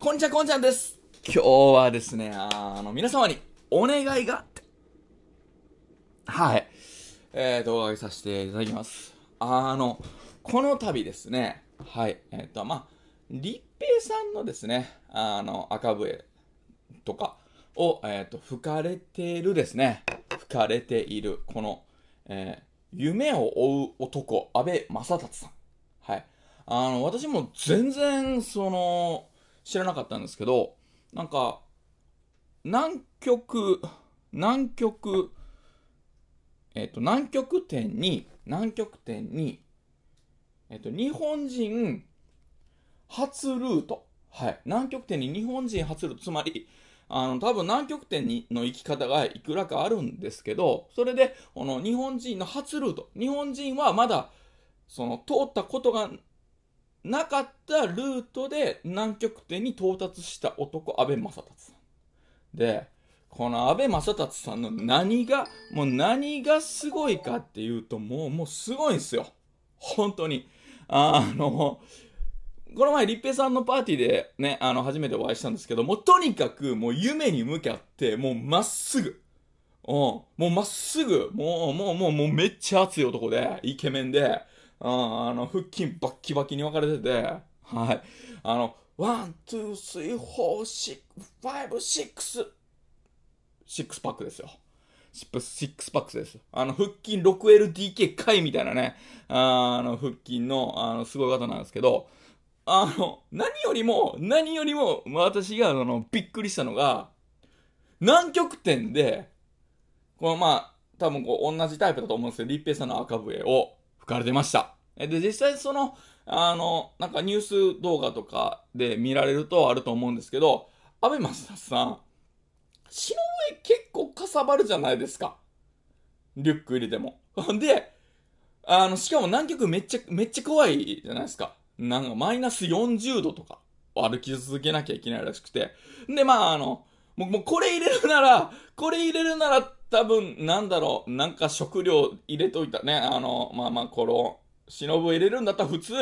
こんにちは、こんちゃんです。今日はですね、あの、皆様にお願いが、はい、えー、動画をさせていただきます。あの、この度ですね、はい、えっ、ー、と、まあ、立平さんのですね、あの、赤笛とかを、えっ、ー、と、吹かれてるですね、吹かれている、この、えー、夢を追う男、安倍正達さん。はい。あの、私も全然、その、知らなかったんですけど、なんか、南極、南極、えっ、と、南極点に、南極点に、えっ、と、日本人初ルート。はい。南極点に日本人初ルート。つまり、あの、多分南極点にの行き方がいくらかあるんですけど、それで、この日本人の初ルート。日本人はまだ、その、通ったことがなかったルートで南極点に到達した男、安倍正達さん。で、この安倍正達さんの何が、もう何がすごいかっていうと、もう、もうすごいんですよ。本当に。あの、この前、立平さんのパーティーでね、あの、初めてお会いしたんですけど、もうとにかく、もう夢に向かって、もうまっすぐ。うん。もうまっすぐ。もう、もう、もう、もうめっちゃ熱い男で、イケメンで。あの、腹筋バッキバキに分かれてて、はい。あの、ワン、ツー、スリー、フォー、シック、ファイブ、シックス、シックスパックですよ。シップス、シックスパックスです。あの、腹筋 6LDK 回みたいなね、あの、腹筋の、あの、すごい方なんですけど、あの、何よりも、何よりも、私が、あの、びっくりしたのが、南極点で、このまあ、多分こう、同じタイプだと思うんですけど、立平さんの赤笛を、かれてました。で、実際その、あの、なんかニュース動画とかで見られるとあると思うんですけど、安倍正さん、城上結構かさばるじゃないですか。リュック入れても。で、あの、しかも南極めっちゃ、めっちゃ怖いじゃないですか。なんかマイナス40度とか歩き続けなきゃいけないらしくて。で、まああの、もう、もうこれ入れるなら、これ入れるなら多分、なんだろう、なんか食料入れといたね。あの、まあまあ、この、忍入れるんだったら普通、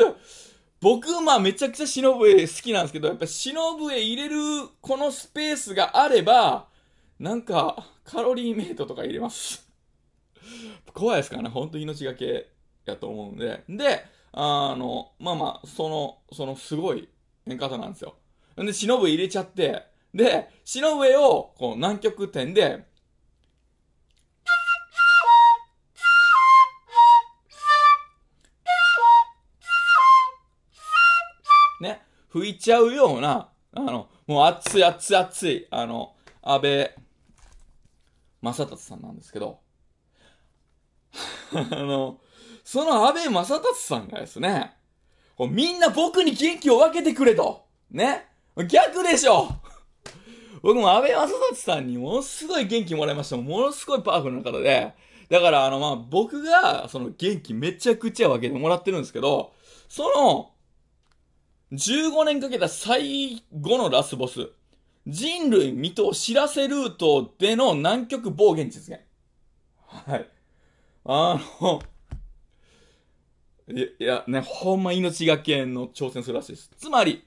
僕、まあめちゃくちゃ忍好きなんですけど、やっぱ忍入れるこのスペースがあれば、なんか、カロリーメイトとか入れます。怖いですからね、ほんと命がけやと思うんで。で、あの、まあまあ、その、そのすごい演歌なんですよ。んで、忍入れちゃって、で、忍をこう南極点で、ね、拭いちゃうような、あの、もう熱い熱い熱い、あの、安倍正達さんなんですけど、あの、その安倍正達さんがですね、みんな僕に元気を分けてくれと。ね。逆でしょ 僕も安倍正達さんにものすごい元気もらいましたも。ものすごいパワフルな方で。だからあのまあ僕がその元気めちゃくちゃ分けてもらってるんですけど、その15年かけた最後のラスボス。人類未踏知らせルートでの南極暴言実現。はい。あの、いや、ね、ほんま命がけの挑戦するらしいです。つまり、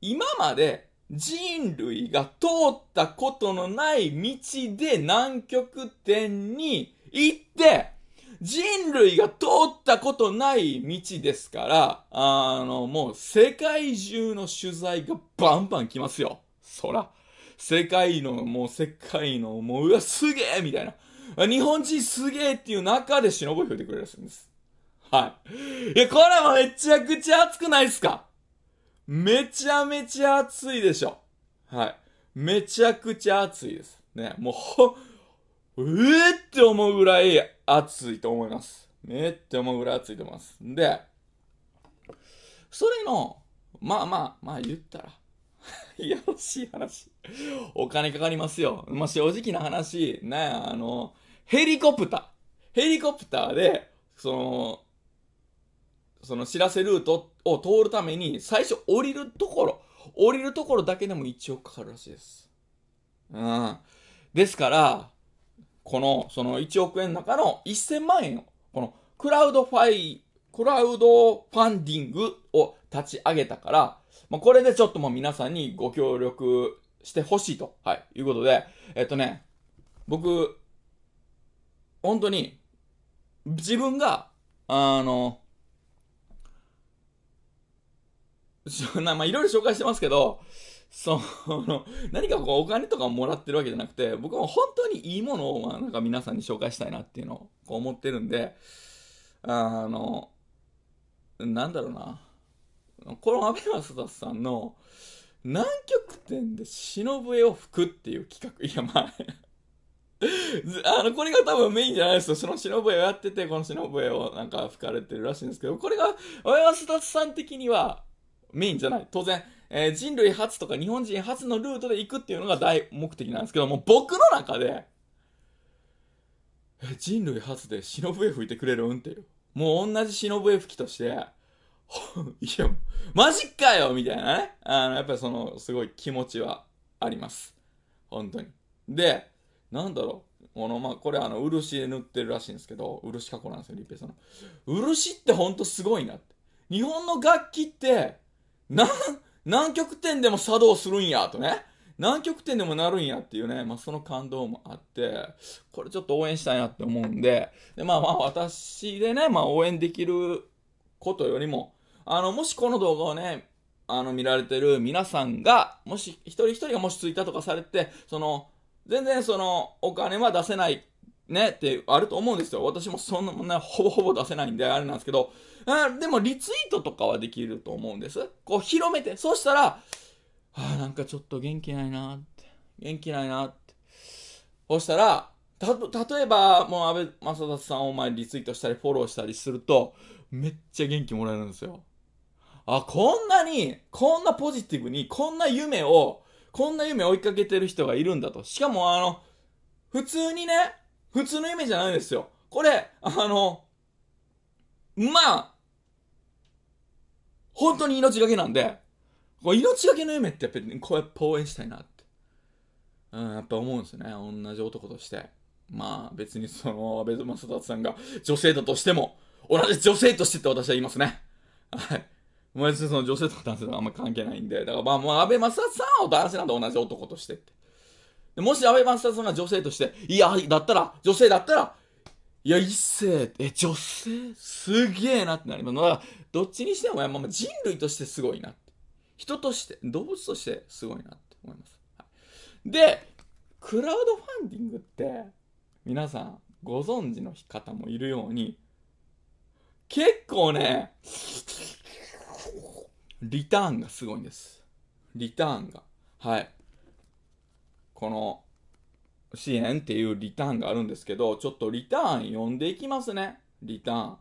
今まで人類が通ったことのない道で南極点に行って、人類が通ったことない道ですから、あの、もう世界中の取材がバンバン来ますよ。そら。世界の、もう世界の、もう、うわ、すげえみたいな。日本人すげえっていう中で忍び吹いてくれるんです。はい。いや、これもめちゃくちゃ熱くないっすかめちゃめちゃ熱いでしょ。はい。めちゃくちゃ熱いです。ね、もう、ほ、うえって思うぐらい熱いと思います。めっちゃ思うぐらい熱いと思います。で、それの、まあまあ、まあ言ったら、いやらしい話。お金かかりますよ。まあ正直な話、なや、あの、ヘリコプター。ヘリコプターで、その、その知らせルートを通るために、最初降りるところ、降りるところだけでも1億かかるらしいです。うん。ですから、この、その1億円の中の1000万円を、この、クラウドファイ、クラウドファンディングを立ち上げたから、まあ、これでちょっともう皆さんにご協力してほしいと、はい、いうことで、えっとね、僕、本当に、自分が、あの、まあ、いろいろ紹介してますけど、その、何かこうお金とかもらってるわけじゃなくて、僕も本当にいいものを、まあ、なんか皆さんに紹介したいなっていうのをこう思ってるんで、あの、なんだろうな。このアベマスダさんの南極点で忍を吹くっていう企画。いや、まああの、これが多分メインじゃないですよ。その忍をやってて、この忍をなんか吹かれてるらしいんですけど、これが、アベマスダさん的にはメインじゃない。当然、えー、人類初とか日本人初のルートで行くっていうのが大目的なんですけども、僕の中で、え、人類初で忍笛吹いてくれるんっていう。もう同じ忍笛吹きとして、いや、マジかよみたいなね。あの、やっぱりその、すごい気持ちはあります。本当に。で、なんだろう。この、まあ、これあの、漆で塗ってるらしいんですけど、漆加工なんですよ、リペさん。漆ってほんとすごいなって。日本の楽器って、なん、南極点でも作動するんや、とね。南極点でもなるんやっていうね、まあ、その感動もあって、これちょっと応援したいなって思うんで、でまあまあ私でね、まあ応援できることよりも、あの、もしこの動画をね、あの、見られてる皆さんが、もし、一人一人がもしツイッターとかされて、その、全然その、お金は出せないね、ってあると思うんですよ。私もそんなもんね、ほぼほぼ出せないんであれなんですけど、あでもリツイートとかはできると思うんです。こう広めて、そうしたら、あなんかちょっと元気ないなって、元気ないなって。そうしたら、た、例えば、もう安倍正達さんを前リツイートしたりフォローしたりすると、めっちゃ元気もらえるんですよ。あ、こんなに、こんなポジティブに、こんな夢を、こんな夢追いかけてる人がいるんだと。しかもあの、普通にね、普通の夢じゃないですよ。これ、あの、まあ、本当に命がけなんで、命がけの夢ってやっぱり、こうやっぱ応援したいなって、うん、やっぱ思うんですよね。同じ男として。まあ、別にその、安倍正達さんが女性だとしても、同じ女性としてって私は言いますね。はい。別にその女性とか男性とかあんま関係ないんで、だからまあ、まあ、安倍正達さんを男性なんで同じ男としてって。でもしアベマスターさんが女性として、いや、だったら、女性だったら、いや、一世、え、女性すげえなってなります。だから、どっちにしても、まあ、人類としてすごいなって。人として、動物としてすごいなって思います。はい、で、クラウドファンディングって、皆さん、ご存知の方もいるように、結構ね、リターンがすごいんです。リターンが。はい。この支援っていうリターンがあるんですけど、ちょっとリターン読んでいきますね。リターン。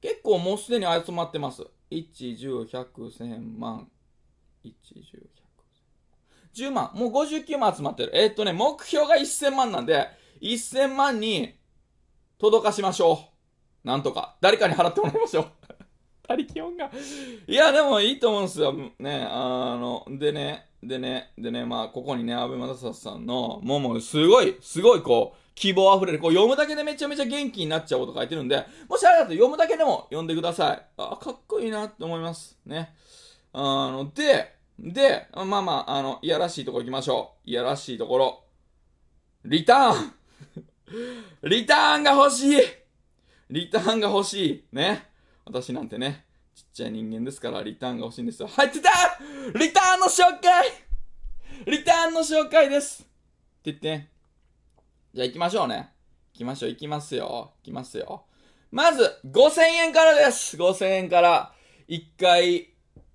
結構もうすでに集まってます。1、10、100、1000万。1、10、100。10万。もう59万集まってる。えー、っとね、目標が1000万なんで、1000万に届かしましょう。なんとか。誰かに払ってもらいましょう。張り気温が。いや、でもいいと思うんですよ。ね、あの、でね、でね、でね、まあ、ここにね、安部正さんの、もうもう、すごい、すごい、こう、希望あふれる。こう読むだけでめちゃめちゃ元気になっちゃうこと書いてるんで、もしあれだと読むだけでも読んでください。あ、かっこいいなって思います。ね。あの、で、で、まあまあ、あの、いやらしいとこ行きましょう。いやらしいところ。リターン リターンが欲しいリターンが欲しいね。私なんてね、ちっちゃい人間ですからリターンが欲しいんですよ。入ってたリターンの紹介リターンの紹介ですって言ってね。じゃあ行きましょうね。行きましょう、行きますよ。行きますよ。まず、5000円からです。5000円から。一回、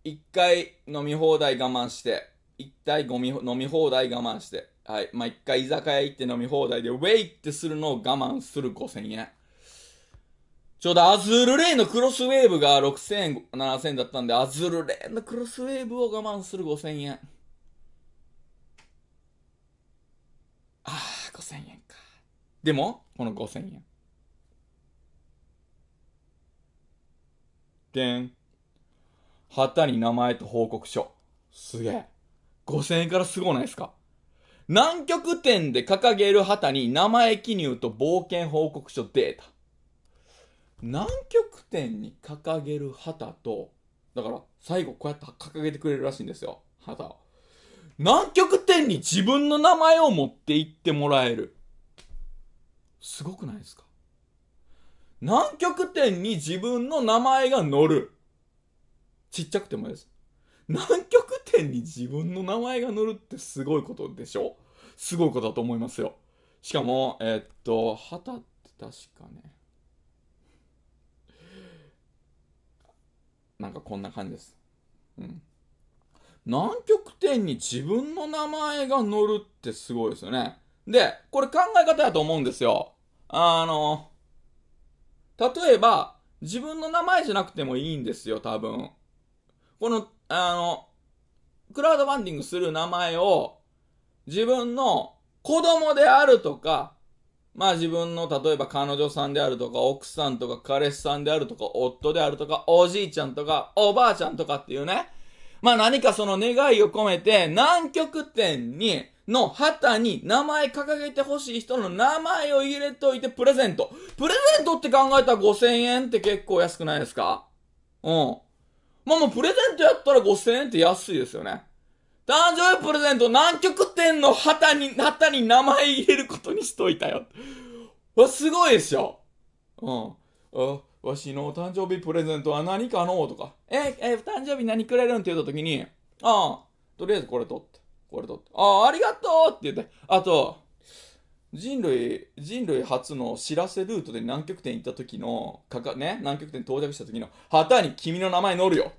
一回飲み放題我慢して。一回ゴミ飲み放題我慢して。はい。まあ、一回居酒屋行って飲み放題で、ウェイってするのを我慢する5000円。ちょうどアズールレイのクロスウェーブが6000円、7000円だったんで、アズールレイのクロスウェーブを我慢する5000円。ああ、5000円か。でも、この5000円。でん。旗に名前と報告書。すげえ。5000円からすごないですか南極点で掲げる旗に名前記入と冒険報告書データ。南極点に掲げる旗とだから最後こうやって掲げてくれるらしいんですよ旗を南極点に自分の名前を持って行ってもらえるすごくないですか南極点に自分の名前が載るちっちゃくてもいいです南極点に自分の名前が載るってすごいことでしょすごいことだと思いますよしかもえー、っと旗って確かねなんかこんな感じです。うん。南極点に自分の名前が載るってすごいですよね。で、これ考え方やと思うんですよ。あの、例えば、自分の名前じゃなくてもいいんですよ、多分。この、あの、クラウドファンディングする名前を、自分の子供であるとか、まあ自分の例えば彼女さんであるとか、奥さんとか、彼氏さんであるとか、夫であるとか、おじいちゃんとか、おばあちゃんとかっていうね、まあ何かその願いを込めて、南極点に、の旗に名前掲げてほしい人の名前を入れといてプレゼント。プレゼントって考えたら5000円って結構安くないですかうん。まあもうプレゼントやったら5000円って安いですよね。誕生日プレゼント南極点の旗に、旗に名前入れることにしといたよ。わ、すごいでしょ。うん。わしの誕生日プレゼントは何かのとか。え、え、誕生日何くれるんって言った時に、ああ、とりあえずこれ取って。これ取って。ああ、ありがとうって言って。あと、人類、人類初の知らせルートで南極点行った時の、かか、ね、南極点到着した時の旗に君の名前乗るよ。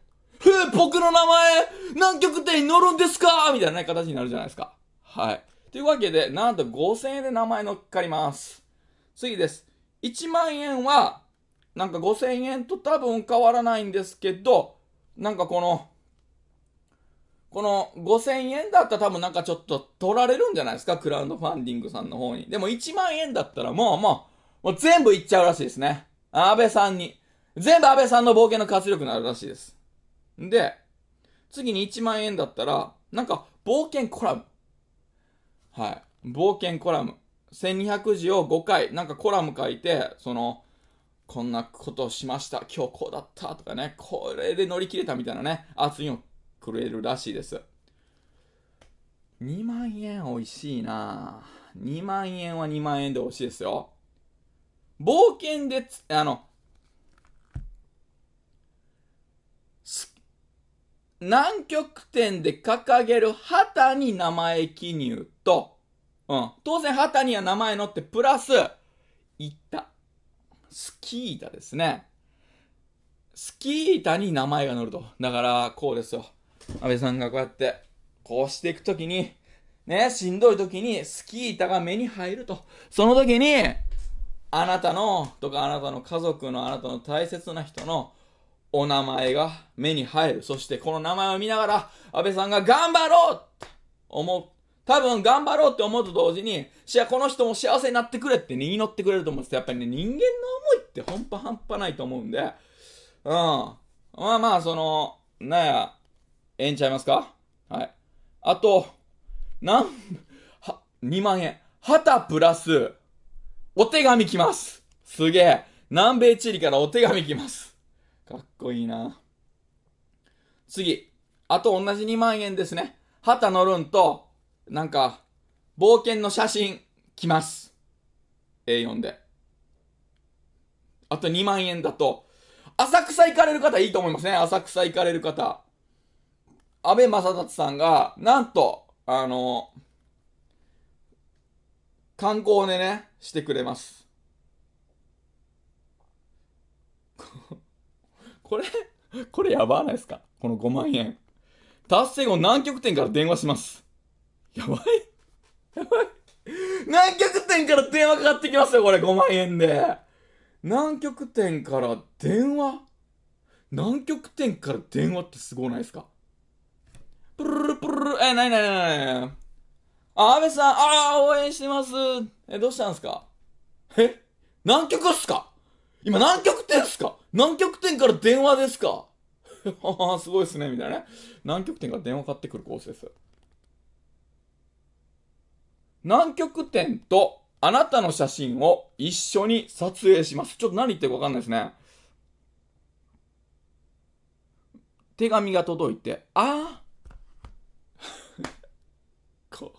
え僕の名前、南極点に乗るんですかみたいな形になるじゃないですか。はい。というわけで、なんと5000円で名前乗っかります。次です。1万円は、なんか5000円と多分変わらないんですけど、なんかこの、この5000円だったら多分なんかちょっと取られるんじゃないですか、クラウドファンディングさんの方に。でも1万円だったらもうもう、もう全部いっちゃうらしいですね。安倍さんに。全部安倍さんの冒険の活力になるらしいです。で、次に1万円だったら、なんか、冒険コラム。はい。冒険コラム。1200字を5回、なんかコラム書いて、その、こんなことをしました。今日こうだったとかね、これで乗り切れたみたいなね、熱いのくれるらしいです。2万円美味しいな2万円は2万円で美味しいですよ。冒険であの、南極点で掲げる旗に名前記入と、うん、当然旗には名前のってプラス、行った。スキー板ですね。スキー板に名前が載ると。だから、こうですよ。安倍さんがこうやって、こうしていくときに、ね、しんどいときにスキー板が目に入ると。そのときに、あなたの、とかあなたの家族のあなたの大切な人のお名前が目に入る。そしてこの名前を見ながら、安倍さんが頑張ろうって思う。多分頑張ろうって思うと同時に、じゃあこの人も幸せになってくれって祈ってくれると思うんですやっぱりね、人間の思いってほん半端ないと思うんで、うん。まあまあ、その、なや、ええんちゃいますかはい。あと、なん、は、2万円。旗プラス、お手紙来ます。すげえ。南米チリからお手紙来ます。かっこいいな。次。あと同じ2万円ですね。旗のるんと、なんか、冒険の写真、来ます。A4 で。あと2万円だと、浅草行かれる方いいと思いますね。浅草行かれる方。安倍正達さんが、なんと、あの、観光でね、してくれます。これ、これやばないですかこの5万円。達成後南極点から電話します。やばいやばい南極点から電話かかってきますよ、これ5万円で。南極点から電話南極点から電話ってすごないですかプルルプルル、え、なにないないない。あ、安倍さん、ああ、応援してます。え、どうしたんですかえ南極っすか今南極点っすか南極点から電話ですか すごいっすね、みたいなね。南極点から電話買ってくるコースです。南極点とあなたの写真を一緒に撮影します。ちょっと何言ってるかわかんないですね。手紙が届いて、ああ こ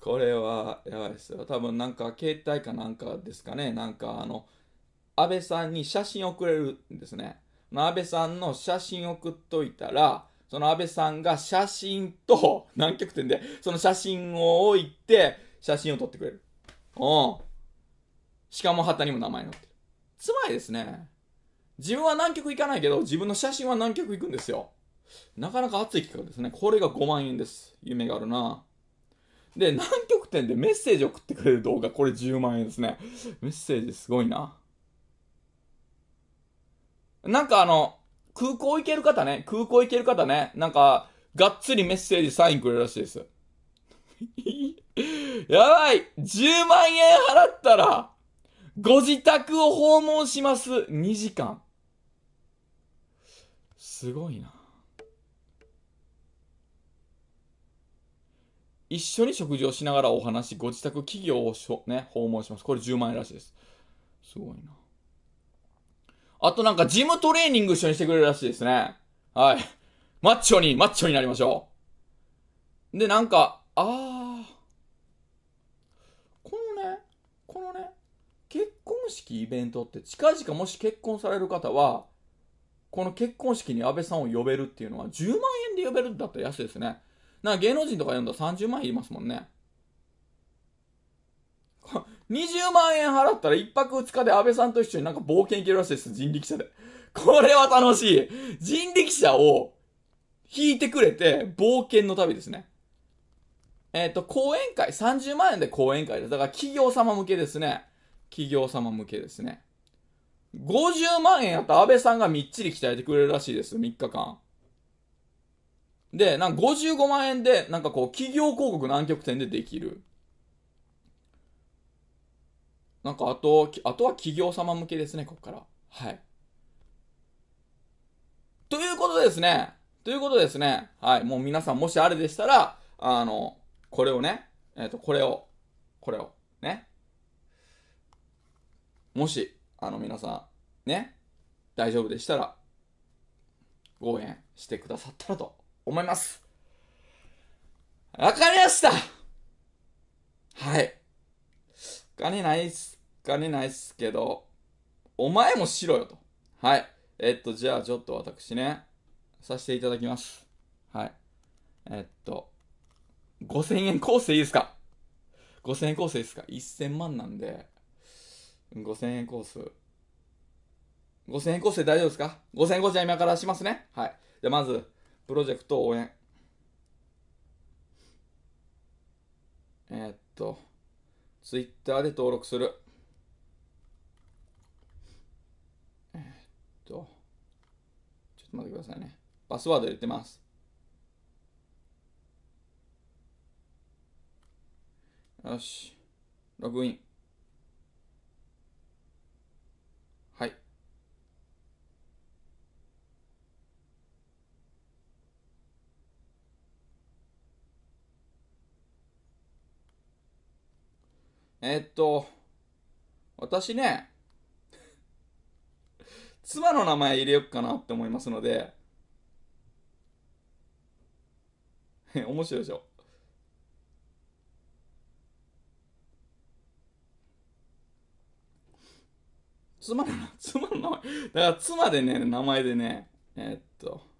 これはやばいですよ。多分なんか携帯かなんかですかね。なんかあの、安倍さんに写真をくれるんですね。安倍さんの写真を送っといたら、その安倍さんが写真と、南極点で、その写真を置いて、写真を撮ってくれる。うん。しかも旗にも名前載ってる。つまりですね、自分は南極行かないけど、自分の写真は南極行くんですよ。なかなか熱い企画ですね。これが5万円です。夢があるなで、南極点でメッセージ送ってくれる動画、これ10万円ですね。メッセージすごいな。なんかあの、空港行ける方ね、空港行ける方ね、なんか、がっつりメッセージサインくれるらしいです。やばい !10 万円払ったら、ご自宅を訪問します !2 時間。すごいな。一緒に食事をしながらお話、ご自宅企業をね、訪問します。これ10万円らしいです。すごいな。あとなんかジムトレーニング一緒にしてくれるらしいですね。はい。マッチョに、マッチョになりましょう。で、なんか、あー。このね、このね、結婚式イベントって近々もし結婚される方は、この結婚式に安倍さんを呼べるっていうのは10万円で呼べるんだったら安いですね。な芸能人とか呼んだら30万円いりますもんね。20万円払ったら一泊二日で安倍さんと一緒になんか冒険行けるらしいです、人力車で。これは楽しい人力車を引いてくれて、冒険の旅ですね。えっ、ー、と、講演会、30万円で講演会です。だから企業様向けですね。企業様向けですね。50万円やった安倍さんがみっちり鍛えてくれるらしいです、3日間。で、なんか55万円で、なんかこう、企業広告南極点でできる。なんかあと、あとは企業様向けですね、ここから。はい。ということですね。ということですね。はい。もう皆さんもしあれでしたら、あの、これをね、えっ、ー、と、これを、これを、ね。もし、あの皆さん、ね、大丈夫でしたら、応援してくださったらと思います。わかりましたはい。お金ないっす。金ないっすけど、お前もしろよと。はい。えっと、じゃあちょっと私ね、させていただきます。はい。えっと、5000円スでいいですか ?5000 円コーいいですか ?1000 万なんで、5000円コース。5000円コースで大丈夫ですか ?5000 円コースじゃ今からしますね。はい。じゃあまず、プロジェクト応援。えっと、Twitter で登録する。待ってくださいね。パスワード入れてます。よし。ログイン。はい。えー、っと、私ね、妻の名前入れよっかなって思いますので 面白いでしょ妻の、妻の名前。だから妻でね、名前でね、えー、っと。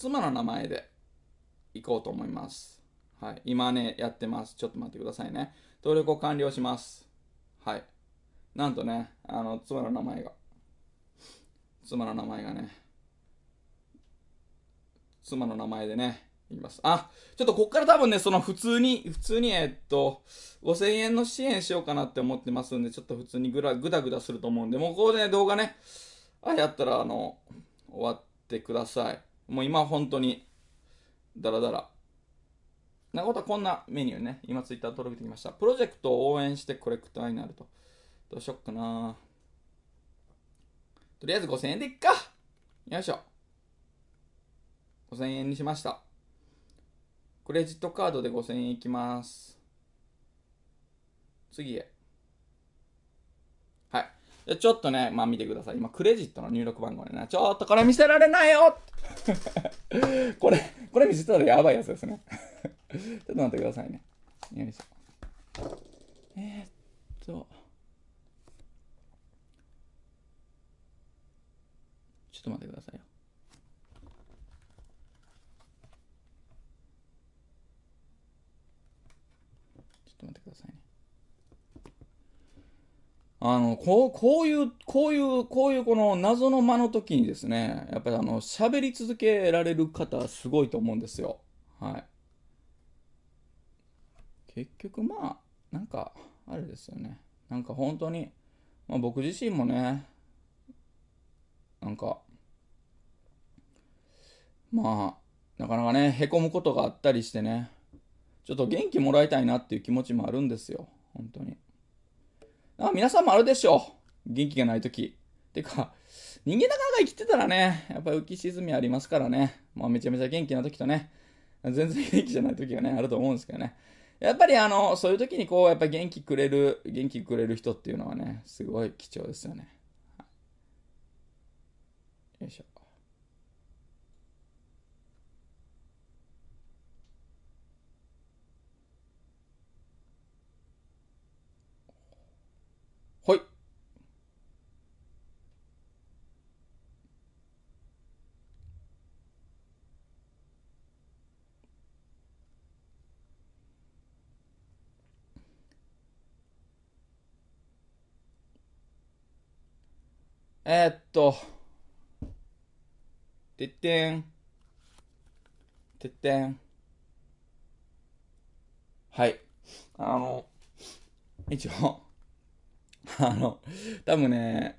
妻の名前で行こうと思います。はい。今ね、やってます。ちょっと待ってくださいね。登録を完了します。はい。なんとね、あの、妻の名前が、妻の名前がね、妻の名前でね、言います。あ、ちょっとこっから多分ね、その普通に、普通に、えっと、5000円の支援しようかなって思ってますんで、ちょっと普通にぐラグだぐだすると思うんで、もうここでね、動画ね、あ、やったら、あの、終わってください。もう今本当に、だらだら。なことはこんなメニューね、今ツイッター届けてきました。プロジェクトを応援してコレクターになると。どうしよっかなとりあえず5000円でいっか。よいしょ。5000円にしました。クレジットカードで5000円いきます。次へ。ちょっとね、まあ見てください。今、クレジットの入力番号でね、ちょっとこれ見せられないよ これ、これ見せたらやばいやつですね。ちょっと待ってくださいね。よいしょ。えー、っと。ちょっと待ってくださいよ。あの、こう、こういう、こういう、こういうこの謎の間の時にですね、やっぱりあの、喋り続けられる方すごいと思うんですよ。はい。結局まあ、なんか、あれですよね。なんか本当に、まあ僕自身もね、なんか、まあ、なかなかね、へこむことがあったりしてね、ちょっと元気もらいたいなっていう気持ちもあるんですよ。本当に。あ皆さんもあるでしょう。元気がないとき。てか、人間なかなか生きてたらね、やっぱ浮き沈みありますからね。まあめちゃめちゃ元気な時とね、全然元気じゃない時がね、あると思うんですけどね。やっぱりあの、そういう時にこう、やっぱ元気くれる、元気くれる人っていうのはね、すごい貴重ですよね。よいしょ。えー、っと、てってん。てってん。はい。あの、一応、あの、多分ね、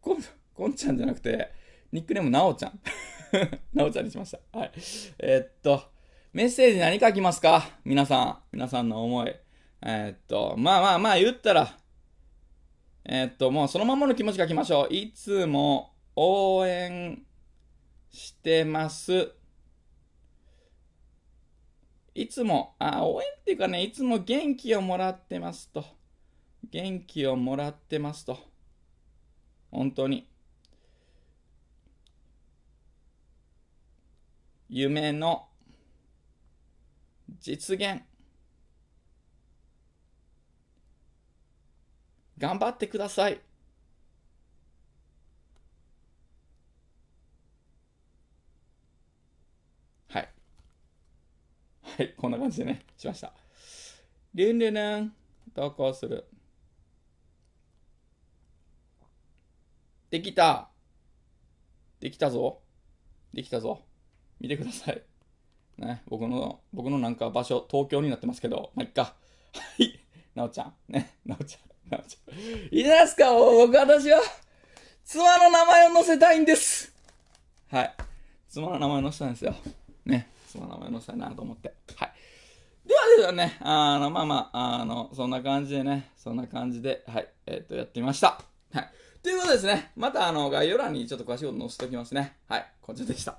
こん、こんちゃんじゃなくて、ニックネームなおちゃん。なおちゃんにしました。はい。えー、っと、メッセージ何書きますか皆さん。皆さんの思い。えー、っと、まあまあまあ言ったら、えっと、もうそのままの気持ち書きましょう。いつも応援してます。いつも、あ、応援っていうかね、いつも元気をもらってますと。元気をもらってますと。本当に。夢の実現頑張ってください。はい。はい、こんな感じでね、しました。ルンルルン、投稿する。できたできたぞできたぞ見てください。ね、僕の、僕のなんか場所、東京になってますけど、まあ、いっか。はい、なおちゃん。ね、なおちゃん。いいじゃないですか、僕、私は、妻の名前を載せたいんです。はい。妻の名前載せたんですよ。ね。妻の名前載せたいなと思って。はい。ではですね、あの、まあまあ、あの、そんな感じでね、そんな感じで、はい、えー、っ、と、やってみました。はい。ということですね、また、あの、概要欄にちょっと詳しいこと載せておきますね。はい。こちらでした。